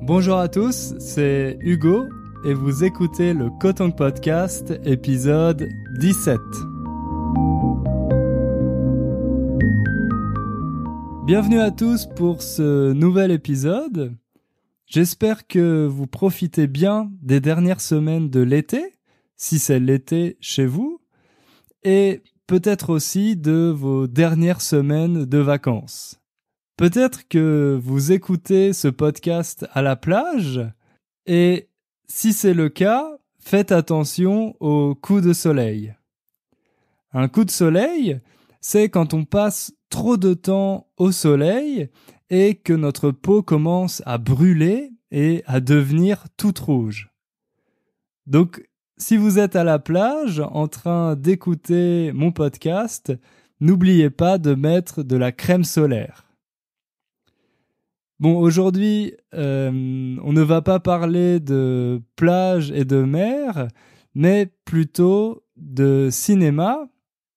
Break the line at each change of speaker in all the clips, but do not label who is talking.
Bonjour à tous, c'est Hugo et vous écoutez le Coton Podcast épisode 17. Bienvenue à tous pour ce nouvel épisode. J'espère que vous profitez bien des dernières semaines de l'été, si c'est l'été chez vous, et peut-être aussi de vos dernières semaines de vacances. Peut-être que vous écoutez ce podcast à la plage et si c'est le cas, faites attention au coup de soleil. Un coup de soleil, c'est quand on passe trop de temps au soleil et que notre peau commence à brûler et à devenir toute rouge. Donc, si vous êtes à la plage en train d'écouter mon podcast, n'oubliez pas de mettre de la crème solaire. Bon, aujourd'hui, euh, on ne va pas parler de plage et de mer, mais plutôt de cinéma,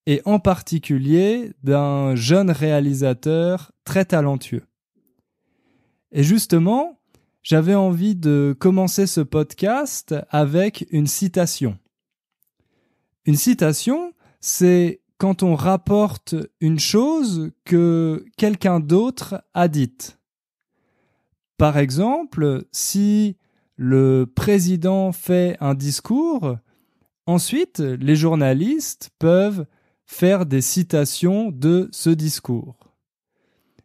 et en particulier d'un jeune réalisateur très talentueux. Et justement, j'avais envie de commencer ce podcast avec une citation. Une citation, c'est quand on rapporte une chose que quelqu'un d'autre a dite. Par exemple, si le président fait un discours, ensuite les journalistes peuvent faire des citations de ce discours.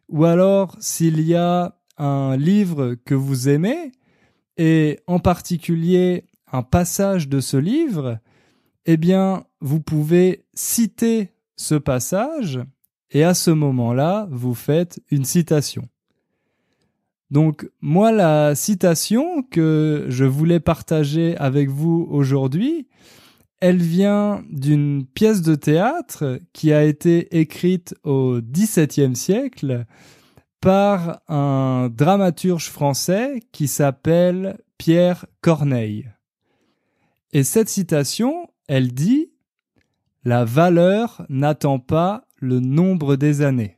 Ou alors s'il y a un livre que vous aimez, et en particulier un passage de ce livre, eh bien vous pouvez citer ce passage, et à ce moment-là, vous faites une citation. Donc moi, la citation que je voulais partager avec vous aujourd'hui, elle vient d'une pièce de théâtre qui a été écrite au XVIIe siècle par un dramaturge français qui s'appelle Pierre Corneille. Et cette citation, elle dit La valeur n'attend pas le nombre des années.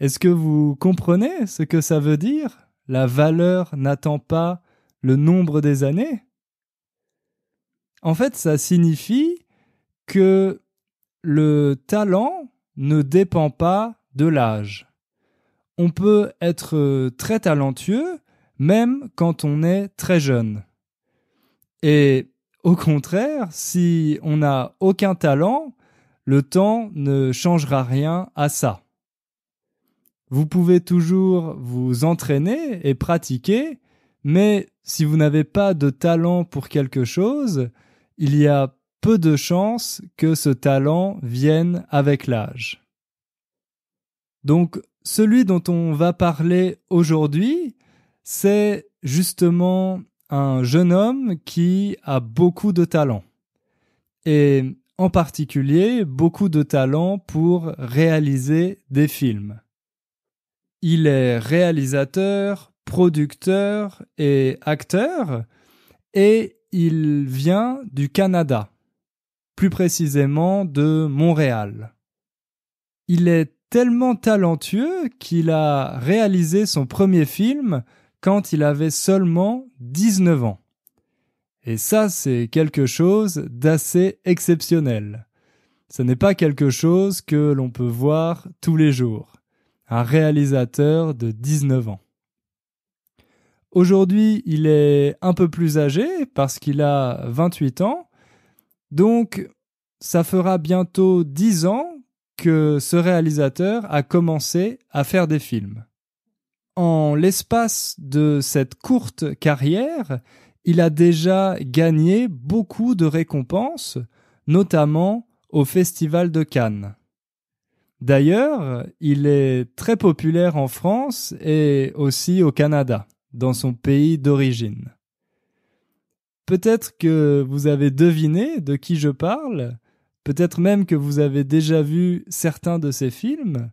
Est-ce que vous comprenez ce que ça veut dire La valeur n'attend pas le nombre des années En fait, ça signifie que le talent ne dépend pas de l'âge. On peut être très talentueux même quand on est très jeune. Et au contraire, si on n'a aucun talent, le temps ne changera rien à ça. Vous pouvez toujours vous entraîner et pratiquer, mais si vous n'avez pas de talent pour quelque chose, il y a peu de chances que ce talent vienne avec l'âge. Donc celui dont on va parler aujourd'hui, c'est justement un jeune homme qui a beaucoup de talent. Et en particulier beaucoup de talent pour réaliser des films. Il est réalisateur, producteur et acteur, et il vient du Canada, plus précisément de Montréal. Il est tellement talentueux qu'il a réalisé son premier film quand il avait seulement 19 ans. Et ça, c'est quelque chose d'assez exceptionnel. Ce n'est pas quelque chose que l'on peut voir tous les jours un réalisateur de 19 ans. Aujourd'hui, il est un peu plus âgé parce qu'il a 28 ans. Donc, ça fera bientôt 10 ans que ce réalisateur a commencé à faire des films. En l'espace de cette courte carrière, il a déjà gagné beaucoup de récompenses, notamment au Festival de Cannes. D'ailleurs, il est très populaire en France et aussi au Canada, dans son pays d'origine. Peut-être que vous avez deviné de qui je parle, peut-être même que vous avez déjà vu certains de ses films.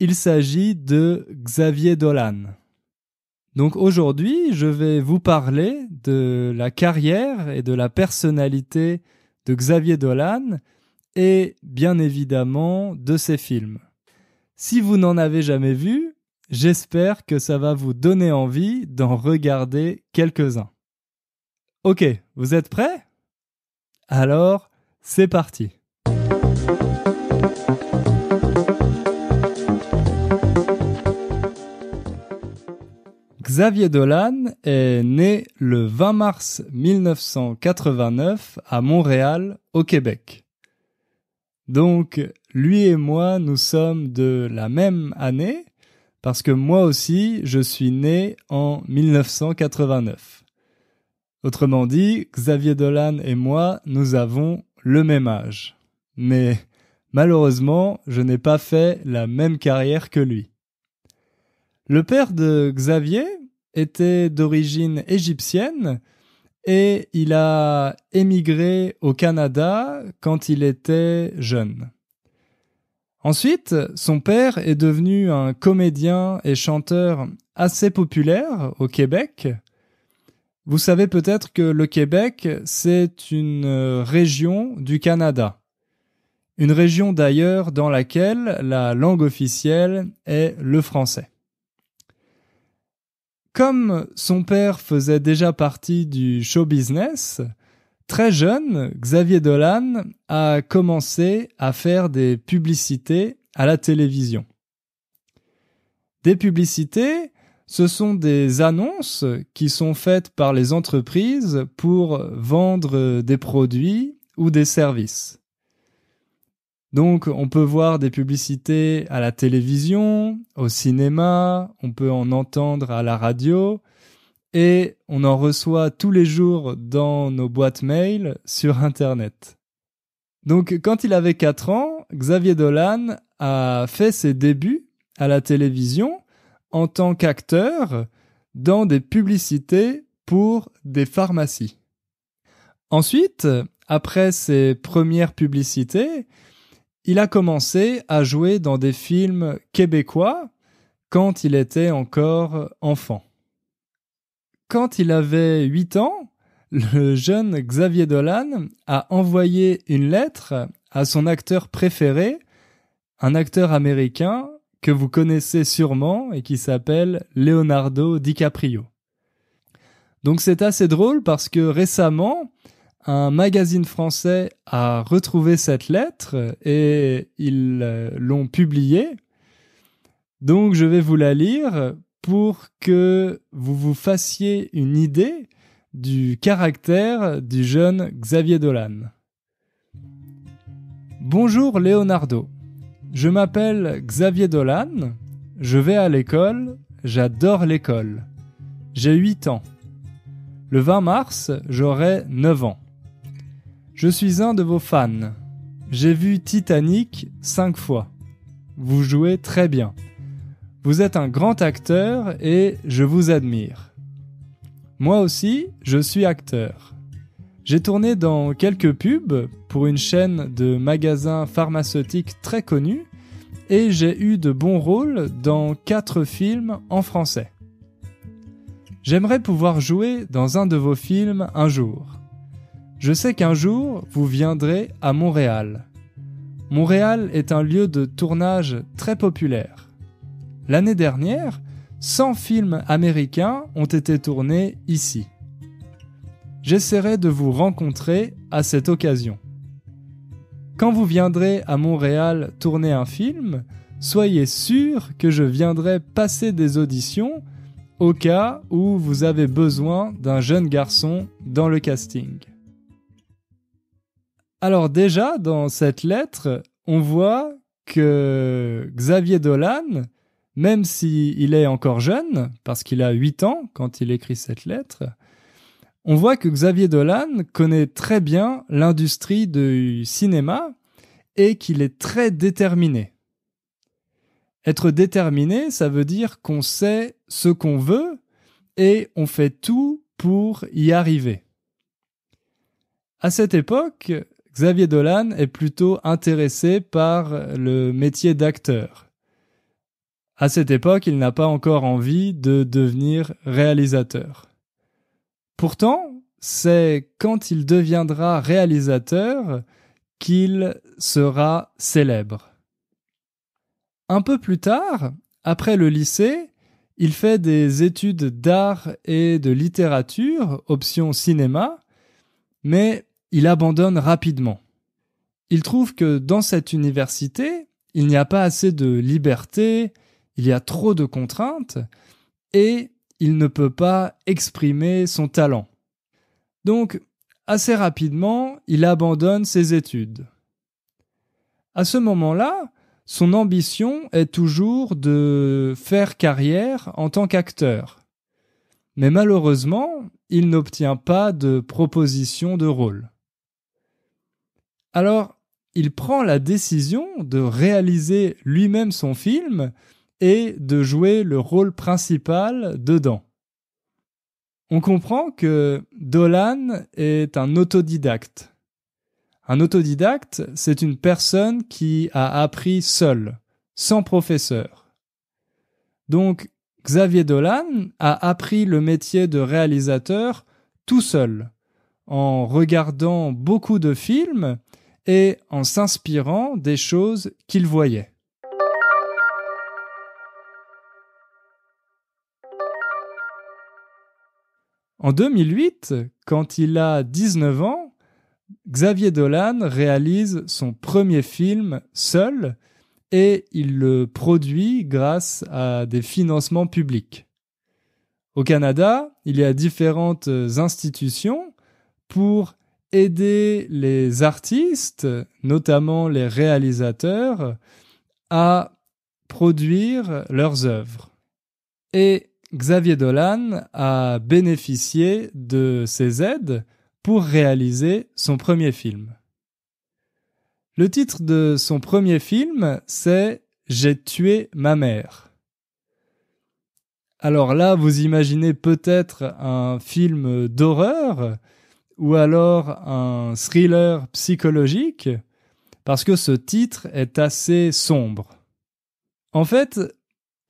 Il s'agit de Xavier Dolan. Donc aujourd'hui, je vais vous parler de la carrière et de la personnalité de Xavier Dolan, et bien évidemment de ses films. Si vous n'en avez jamais vu, j'espère que ça va vous donner envie d'en regarder quelques-uns. Ok, vous êtes prêts Alors, c'est parti. Xavier Dolan est né le 20 mars 1989 à Montréal, au Québec. Donc, lui et moi, nous sommes de la même année, parce que moi aussi, je suis né en 1989. Autrement dit, Xavier Dolan et moi, nous avons le même âge. Mais malheureusement, je n'ai pas fait la même carrière que lui. Le père de Xavier était d'origine égyptienne, et il a émigré au Canada quand il était jeune. Ensuite, son père est devenu un comédien et chanteur assez populaire au Québec. Vous savez peut-être que le Québec, c'est une région du Canada. Une région d'ailleurs dans laquelle la langue officielle est le français. Comme son père faisait déjà partie du show business, très jeune, Xavier Dolan a commencé à faire des publicités à la télévision. Des publicités, ce sont des annonces qui sont faites par les entreprises pour vendre des produits ou des services. Donc on peut voir des publicités à la télévision, au cinéma, on peut en entendre à la radio et on en reçoit tous les jours dans nos boîtes mail sur Internet. Donc quand il avait 4 ans, Xavier Dolan a fait ses débuts à la télévision en tant qu'acteur dans des publicités pour des pharmacies. Ensuite, après ses premières publicités, il a commencé à jouer dans des films québécois quand il était encore enfant. Quand il avait 8 ans, le jeune Xavier Dolan a envoyé une lettre à son acteur préféré, un acteur américain que vous connaissez sûrement et qui s'appelle Leonardo DiCaprio. Donc c'est assez drôle parce que récemment, un magazine français a retrouvé cette lettre et ils euh, l'ont publiée. Donc je vais vous la lire pour que vous vous fassiez une idée du caractère du jeune Xavier Dolan. Bonjour Leonardo. Je m'appelle Xavier Dolan. Je vais à l'école. J'adore l'école. J'ai 8 ans. Le 20 mars, j'aurai 9 ans. Je suis un de vos fans. J'ai vu Titanic cinq fois. Vous jouez très bien. Vous êtes un grand acteur et je vous admire. Moi aussi, je suis acteur. J'ai tourné dans quelques pubs pour une chaîne de magasins pharmaceutiques très connue et j'ai eu de bons rôles dans quatre films en français. J'aimerais pouvoir jouer dans un de vos films un jour. Je sais qu'un jour, vous viendrez à Montréal. Montréal est un lieu de tournage très populaire. L'année dernière, 100 films américains ont été tournés ici. J'essaierai de vous rencontrer à cette occasion. Quand vous viendrez à Montréal tourner un film, soyez sûr que je viendrai passer des auditions au cas où vous avez besoin d'un jeune garçon dans le casting. Alors déjà, dans cette lettre, on voit que Xavier Dolan, même s'il est encore jeune, parce qu'il a 8 ans quand il écrit cette lettre, on voit que Xavier Dolan connaît très bien l'industrie du cinéma et qu'il est très déterminé. Être déterminé, ça veut dire qu'on sait ce qu'on veut et on fait tout pour y arriver. À cette époque, Xavier Dolan est plutôt intéressé par le métier d'acteur. À cette époque, il n'a pas encore envie de devenir réalisateur. Pourtant, c'est quand il deviendra réalisateur qu'il sera célèbre. Un peu plus tard, après le lycée, il fait des études d'art et de littérature, option cinéma, mais il abandonne rapidement. Il trouve que dans cette université, il n'y a pas assez de liberté, il y a trop de contraintes, et il ne peut pas exprimer son talent. Donc, assez rapidement, il abandonne ses études. À ce moment-là, son ambition est toujours de faire carrière en tant qu'acteur. Mais malheureusement, il n'obtient pas de proposition de rôle. Alors, il prend la décision de réaliser lui-même son film et de jouer le rôle principal dedans. On comprend que Dolan est un autodidacte. Un autodidacte, c'est une personne qui a appris seule, sans professeur. Donc, Xavier Dolan a appris le métier de réalisateur tout seul, en regardant beaucoup de films et en s'inspirant des choses qu'il voyait. En 2008, quand il a 19 ans, Xavier Dolan réalise son premier film seul et il le produit grâce à des financements publics. Au Canada, il y a différentes institutions pour aider les artistes, notamment les réalisateurs, à produire leurs œuvres. Et Xavier Dolan a bénéficié de ces aides pour réaliser son premier film. Le titre de son premier film, c'est J'ai tué ma mère. Alors là, vous imaginez peut-être un film d'horreur, ou alors un thriller psychologique, parce que ce titre est assez sombre. En fait,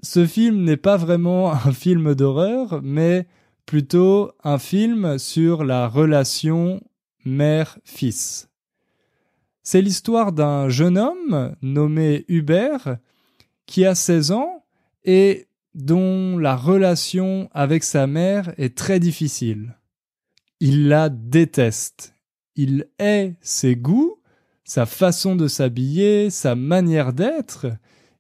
ce film n'est pas vraiment un film d'horreur, mais plutôt un film sur la relation mère-fils. C'est l'histoire d'un jeune homme nommé Hubert qui a 16 ans et dont la relation avec sa mère est très difficile. Il la déteste. Il hait ses goûts, sa façon de s'habiller, sa manière d'être.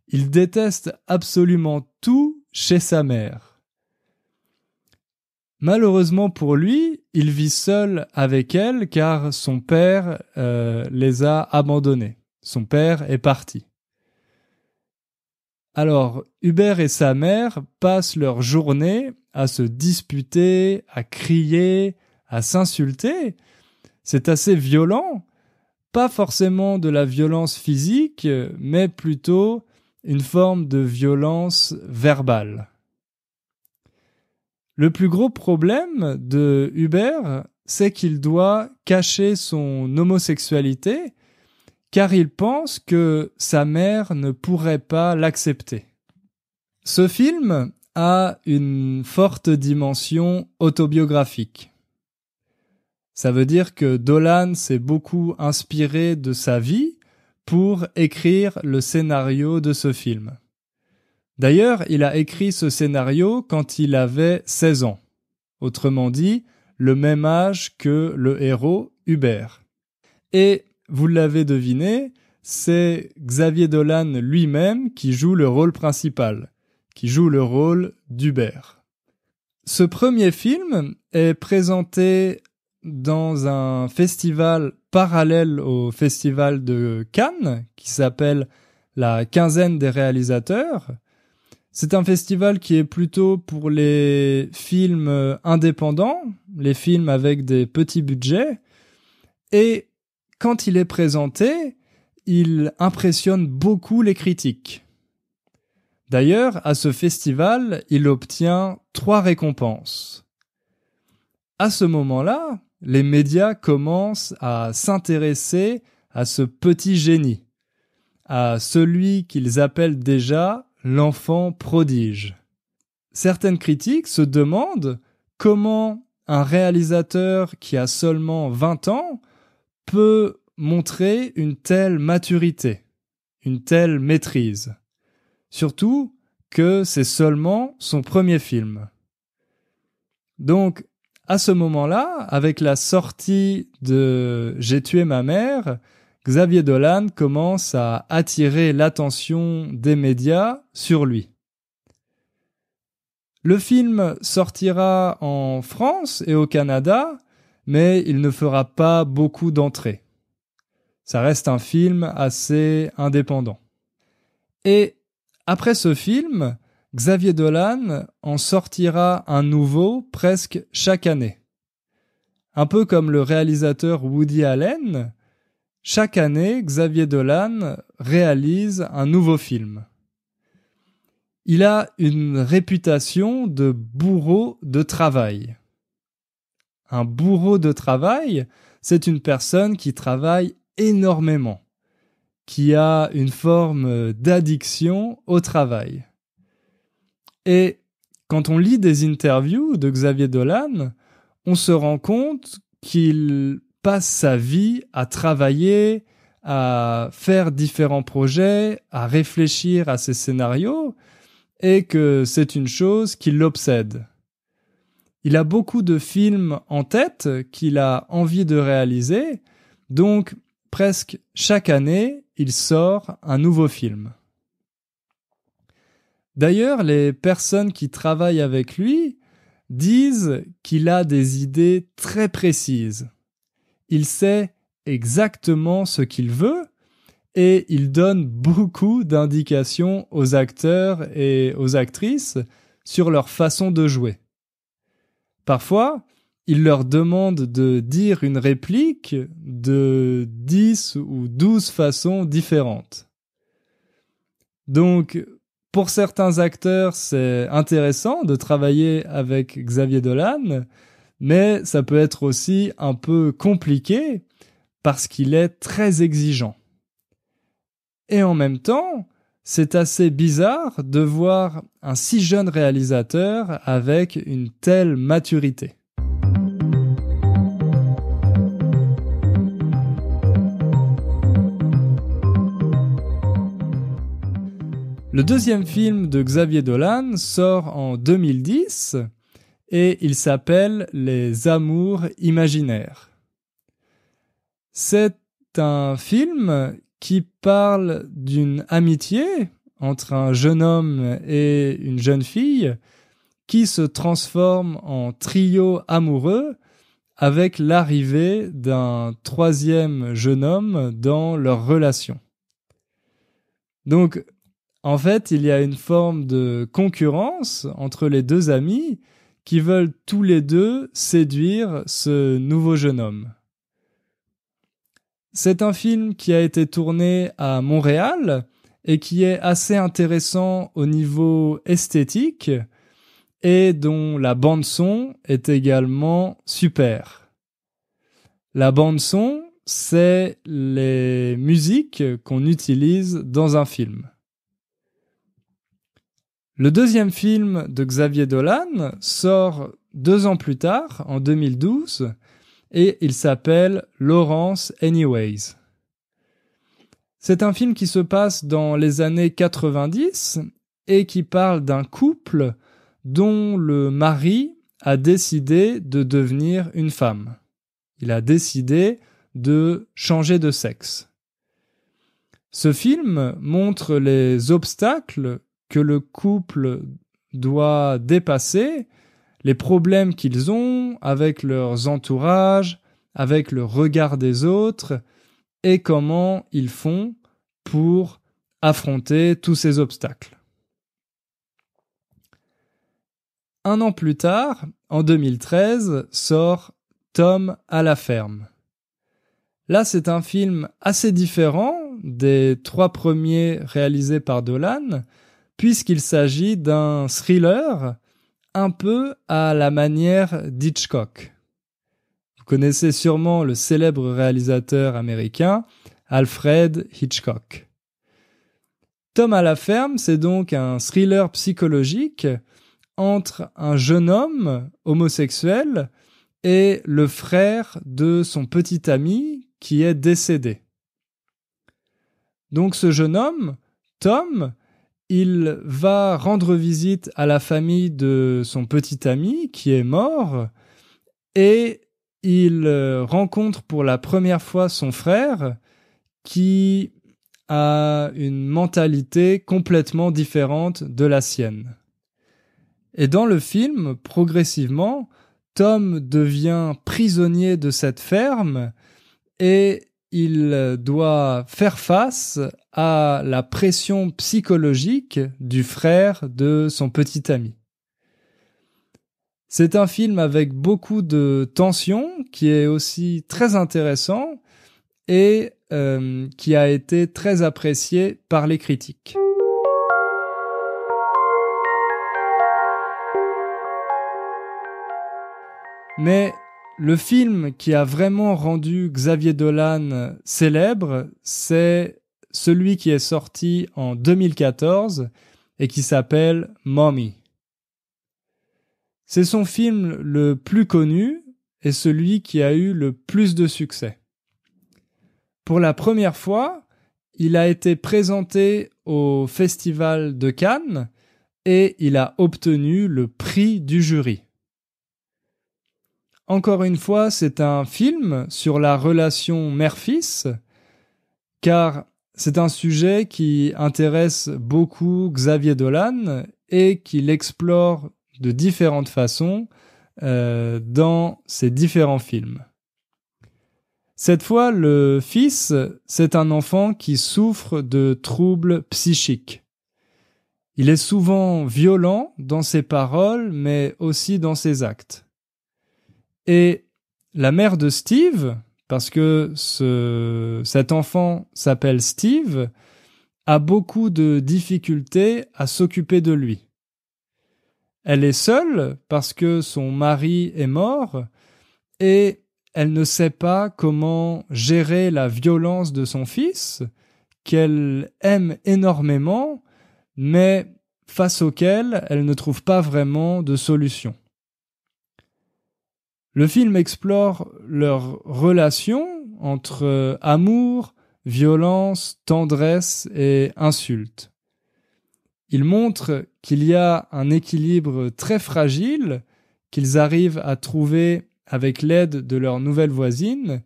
Il déteste absolument tout chez sa mère. Malheureusement pour lui, il vit seul avec elle car son père euh, les a abandonnés. Son père est parti. Alors, Hubert et sa mère passent leur journée à se disputer, à crier, à s'insulter. C'est assez violent. Pas forcément de la violence physique, mais plutôt une forme de violence verbale. Le plus gros problème de Hubert, c'est qu'il doit cacher son homosexualité car il pense que sa mère ne pourrait pas l'accepter. Ce film a une forte dimension autobiographique. Ça veut dire que Dolan s'est beaucoup inspiré de sa vie pour écrire le scénario de ce film. D'ailleurs, il a écrit ce scénario quand il avait 16 ans, autrement dit, le même âge que le héros Hubert. Et, vous l'avez deviné, c'est Xavier Dolan lui-même qui joue le rôle principal, qui joue le rôle d'Hubert. Ce premier film est présenté dans un festival parallèle au festival de Cannes qui s'appelle la quinzaine des réalisateurs. C'est un festival qui est plutôt pour les films euh, indépendants, les films avec des petits budgets. Et quand il est présenté, il impressionne beaucoup les critiques. D'ailleurs, à ce festival, il obtient trois récompenses. À ce moment-là, les médias commencent à s'intéresser à ce petit génie, à celui qu'ils appellent déjà l'enfant prodige. Certaines critiques se demandent comment un réalisateur qui a seulement 20 ans peut montrer une telle maturité, une telle maîtrise. Surtout que c'est seulement son premier film. Donc, à ce moment-là, avec la sortie de J'ai tué ma mère, Xavier Dolan commence à attirer l'attention des médias sur lui. Le film sortira en France et au Canada, mais il ne fera pas beaucoup d'entrées. Ça reste un film assez indépendant. Et après ce film, Xavier Dolan en sortira un nouveau presque chaque année. Un peu comme le réalisateur Woody Allen, chaque année, Xavier Dolan réalise un nouveau film. Il a une réputation de bourreau de travail. Un bourreau de travail, c'est une personne qui travaille énormément, qui a une forme d'addiction au travail. Et quand on lit des interviews de Xavier Dolan, on se rend compte qu'il passe sa vie à travailler, à faire différents projets, à réfléchir à ses scénarios, et que c'est une chose qui l'obsède. Il a beaucoup de films en tête qu'il a envie de réaliser, donc presque chaque année, il sort un nouveau film. D'ailleurs, les personnes qui travaillent avec lui disent qu'il a des idées très précises. Il sait exactement ce qu'il veut et il donne beaucoup d'indications aux acteurs et aux actrices sur leur façon de jouer. Parfois, il leur demande de dire une réplique de dix ou douze façons différentes. Donc, pour certains acteurs, c'est intéressant de travailler avec Xavier Dolan, mais ça peut être aussi un peu compliqué parce qu'il est très exigeant. Et en même temps, c'est assez bizarre de voir un si jeune réalisateur avec une telle maturité. Le deuxième film de Xavier Dolan sort en 2010 et il s'appelle Les Amours imaginaires. C'est un film qui parle d'une amitié entre un jeune homme et une jeune fille qui se transforme en trio amoureux avec l'arrivée d'un troisième jeune homme dans leur relation. Donc en fait, il y a une forme de concurrence entre les deux amis qui veulent tous les deux séduire ce nouveau jeune homme. C'est un film qui a été tourné à Montréal et qui est assez intéressant au niveau esthétique et dont la bande son est également super. La bande son, c'est les musiques qu'on utilise dans un film. Le deuxième film de Xavier Dolan sort deux ans plus tard, en 2012, et il s'appelle Lawrence Anyways. C'est un film qui se passe dans les années 90 et qui parle d'un couple dont le mari a décidé de devenir une femme. Il a décidé de changer de sexe. Ce film montre les obstacles que le couple doit dépasser les problèmes qu'ils ont avec leurs entourages, avec le regard des autres, et comment ils font pour affronter tous ces obstacles. Un an plus tard, en 2013, sort Tom à la ferme. Là, c'est un film assez différent des trois premiers réalisés par Dolan, puisqu'il s'agit d'un thriller un peu à la manière d'Hitchcock. Vous connaissez sûrement le célèbre réalisateur américain Alfred Hitchcock. Tom à la ferme, c'est donc un thriller psychologique entre un jeune homme homosexuel et le frère de son petit ami qui est décédé. Donc ce jeune homme, Tom, il va rendre visite à la famille de son petit ami qui est mort et il euh, rencontre pour la première fois son frère qui a une mentalité complètement différente de la sienne. Et dans le film, progressivement, Tom devient prisonnier de cette ferme et il doit faire face à la pression psychologique du frère de son petit ami. C'est un film avec beaucoup de tension qui est aussi très intéressant et euh, qui a été très apprécié par les critiques. Mais le film qui a vraiment rendu Xavier Dolan célèbre, c'est celui qui est sorti en 2014 et qui s'appelle Mommy. C'est son film le plus connu et celui qui a eu le plus de succès. Pour la première fois, il a été présenté au Festival de Cannes et il a obtenu le prix du jury. Encore une fois, c'est un film sur la relation mère-fils, car c'est un sujet qui intéresse beaucoup Xavier Dolan et qu'il explore de différentes façons euh, dans ses différents films. Cette fois, le fils, c'est un enfant qui souffre de troubles psychiques. Il est souvent violent dans ses paroles, mais aussi dans ses actes. Et la mère de Steve, parce que cet enfant s'appelle Steve, a beaucoup de difficultés à s'occuper de lui. Elle est seule parce que son mari est mort et elle ne sait pas comment gérer la violence de son fils, qu'elle aime énormément, mais face auquel elle ne trouve pas vraiment de solution. Le film explore leur relation entre euh, amour, violence, tendresse et insulte. Il montre qu'il y a un équilibre très fragile qu'ils arrivent à trouver avec l'aide de leur nouvelle voisine,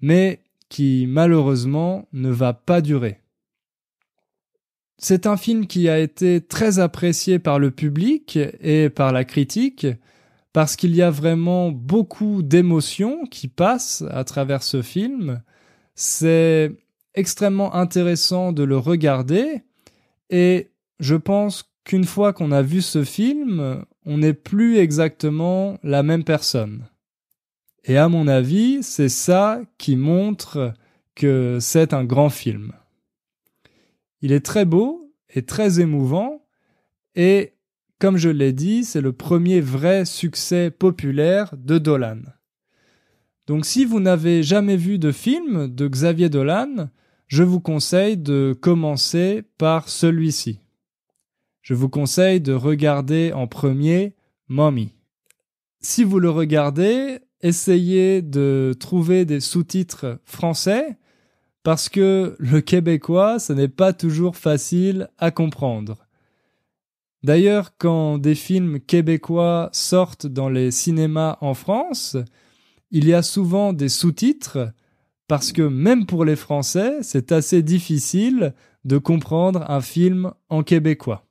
mais qui malheureusement ne va pas durer. C'est un film qui a été très apprécié par le public et par la critique, parce qu'il y a vraiment beaucoup d'émotions qui passent à travers ce film. C'est extrêmement intéressant de le regarder et je pense qu'une fois qu'on a vu ce film, on n'est plus exactement la même personne. Et à mon avis, c'est ça qui montre que c'est un grand film. Il est très beau et très émouvant et comme je l'ai dit, c'est le premier vrai succès populaire de Dolan. Donc si vous n'avez jamais vu de film de Xavier Dolan, je vous conseille de commencer par celui-ci. Je vous conseille de regarder en premier Mommy. Si vous le regardez, essayez de trouver des sous-titres français parce que le québécois, ce n'est pas toujours facile à comprendre. D'ailleurs, quand des films québécois sortent dans les cinémas en France, il y a souvent des sous-titres parce que même pour les Français, c'est assez difficile de comprendre un film en québécois.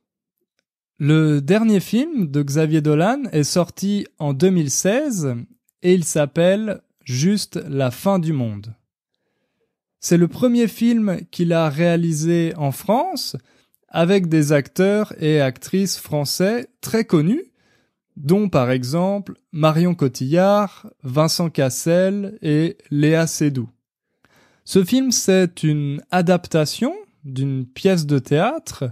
Le dernier film de Xavier Dolan est sorti en 2016 et il s'appelle Juste la fin du monde. C'est le premier film qu'il a réalisé en France, avec des acteurs et actrices français très connus, dont par exemple Marion Cotillard, Vincent Cassel et Léa Seydoux. Ce film, c'est une adaptation d'une pièce de théâtre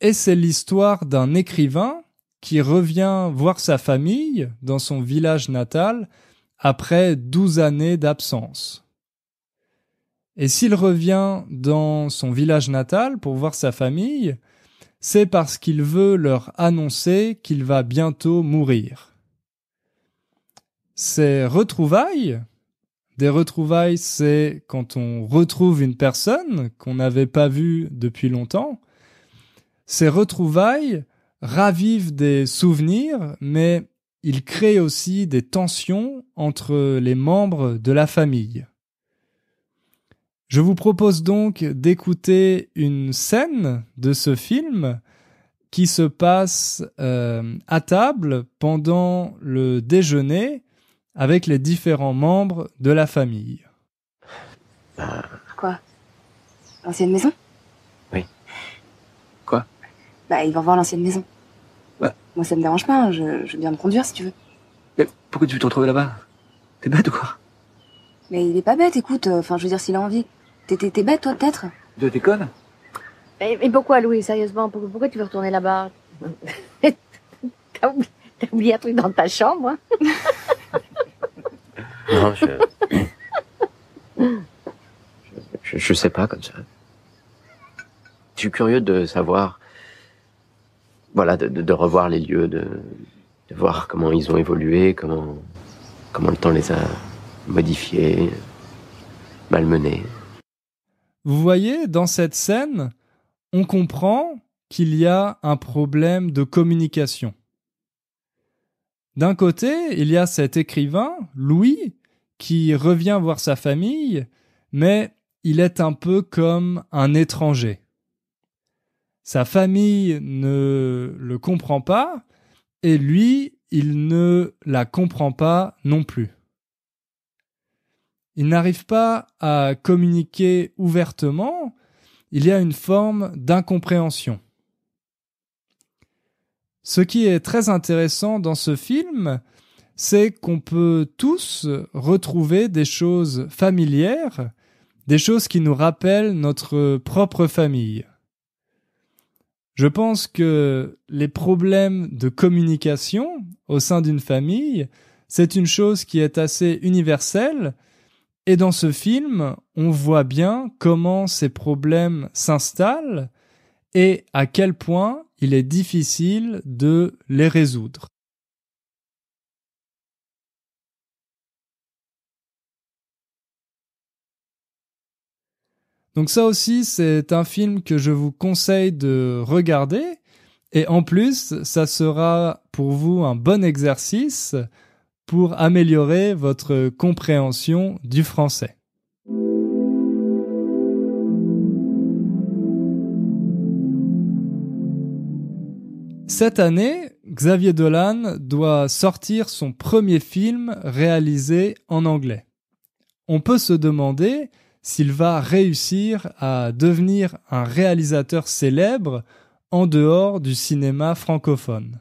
et c'est l'histoire d'un écrivain qui revient voir sa famille dans son village natal après douze années d'absence. Et s'il revient dans son village natal pour voir sa famille, c'est parce qu'il veut leur annoncer qu'il va bientôt mourir. Ces retrouvailles, des retrouvailles, c'est quand on retrouve une personne qu'on n'avait pas vue depuis longtemps. Ces retrouvailles ravivent des souvenirs, mais ils créent aussi des tensions entre les membres de la famille. Je vous propose donc d'écouter une scène de ce film qui se passe euh, à table pendant le déjeuner avec les différents membres de la famille. Quoi L'ancienne maison Oui. Quoi Bah, ils vont voir l'ancienne maison. Bah. Moi, ça me dérange pas, hein, je, je me conduire si tu veux. Mais pourquoi tu veux te retrouver là-bas T'es bête ou quoi Mais il est pas bête, écoute, euh, enfin, je veux dire, s'il a envie. T'es bête, toi, peut-être De déconne mais, pourquoi, Louis, sérieusement pourquoi, tu veux retourner là-bas T'as oublié, un truc dans ta chambre hein Non, je... je... sais pas, comme ça. Je suis curieux de savoir... Voilà, de, revoir les lieux, de, voir comment ils ont évolué, comment, comment le temps les a modifiés, malmenés. Vous voyez, dans cette scène, on comprend qu'il y a un problème de communication. D'un côté, il y a cet écrivain, Louis, qui revient voir sa famille, mais il est un peu comme un étranger. Sa famille ne le comprend pas, et lui, il ne la comprend pas non plus. Il n'arrive pas à communiquer ouvertement, il y a une forme d'incompréhension. Ce qui est très intéressant dans ce film, c'est qu'on peut tous retrouver des choses familières, des choses qui nous rappellent notre propre famille. Je pense que les problèmes de communication au sein d'une famille, c'est une chose qui est assez universelle, et dans ce film, on voit bien comment ces problèmes s'installent et à quel point il est difficile de les résoudre. Donc ça aussi, c'est un film que je vous conseille de regarder. Et en plus, ça sera pour vous un bon exercice pour améliorer votre compréhension du français. Cette année, Xavier Dolan doit sortir son premier film réalisé en anglais. On peut se demander s'il va réussir à devenir un réalisateur célèbre en dehors du cinéma francophone.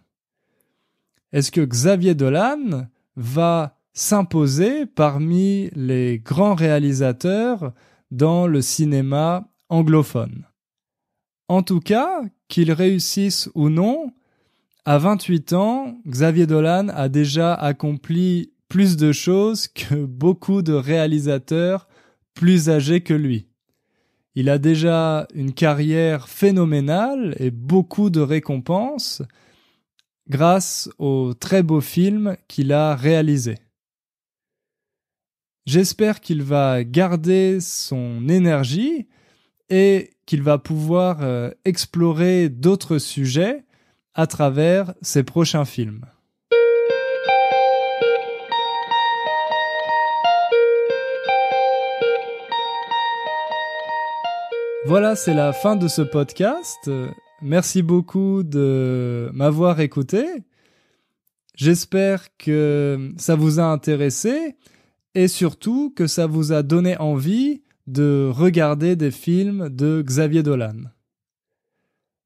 Est-ce que Xavier Dolan va s'imposer parmi les grands réalisateurs dans le cinéma anglophone. En tout cas, qu'il réussisse ou non, à 28 ans, Xavier Dolan a déjà accompli plus de choses que beaucoup de réalisateurs plus âgés que lui. Il a déjà une carrière phénoménale et beaucoup de récompenses, grâce au très beau film qu'il a réalisé. J'espère qu'il va garder son énergie et qu'il va pouvoir euh, explorer d'autres sujets à travers ses prochains films. Voilà, c'est la fin de ce podcast. Merci beaucoup de m'avoir écouté. J'espère que ça vous a intéressé et surtout que ça vous a donné envie de regarder des films de Xavier Dolan.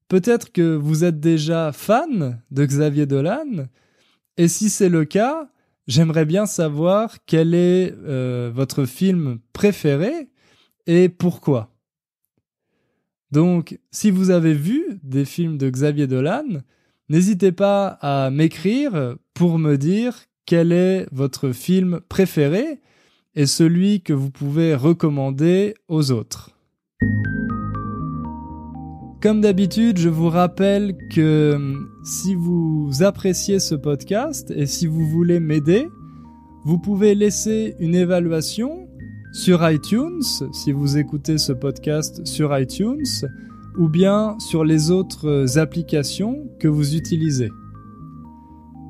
Peut-être que vous êtes déjà fan de Xavier Dolan, et si c'est le cas, j'aimerais bien savoir quel est euh, votre film préféré et pourquoi. Donc, si vous avez vu des films de Xavier Dolan, n'hésitez pas à m'écrire pour me dire quel est votre film préféré et celui que vous pouvez recommander aux autres. Comme d'habitude, je vous rappelle que hum, si vous appréciez ce podcast et si vous voulez m'aider, vous pouvez laisser une évaluation sur iTunes, si vous écoutez ce podcast sur iTunes, ou bien sur les autres applications que vous utilisez.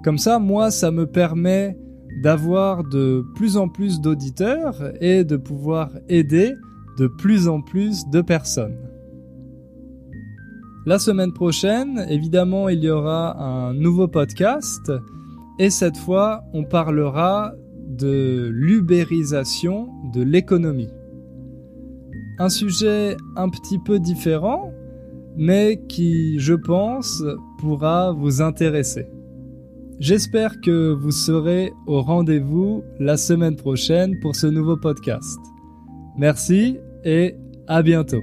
Comme ça, moi, ça me permet d'avoir de plus en plus d'auditeurs et de pouvoir aider de plus en plus de personnes. La semaine prochaine, évidemment, il y aura un nouveau podcast et cette fois, on parlera de l'ubérisation de l'économie. Un sujet un petit peu différent, mais qui, je pense, pourra vous intéresser. J'espère que vous serez au rendez-vous la semaine prochaine pour ce nouveau podcast. Merci et à bientôt.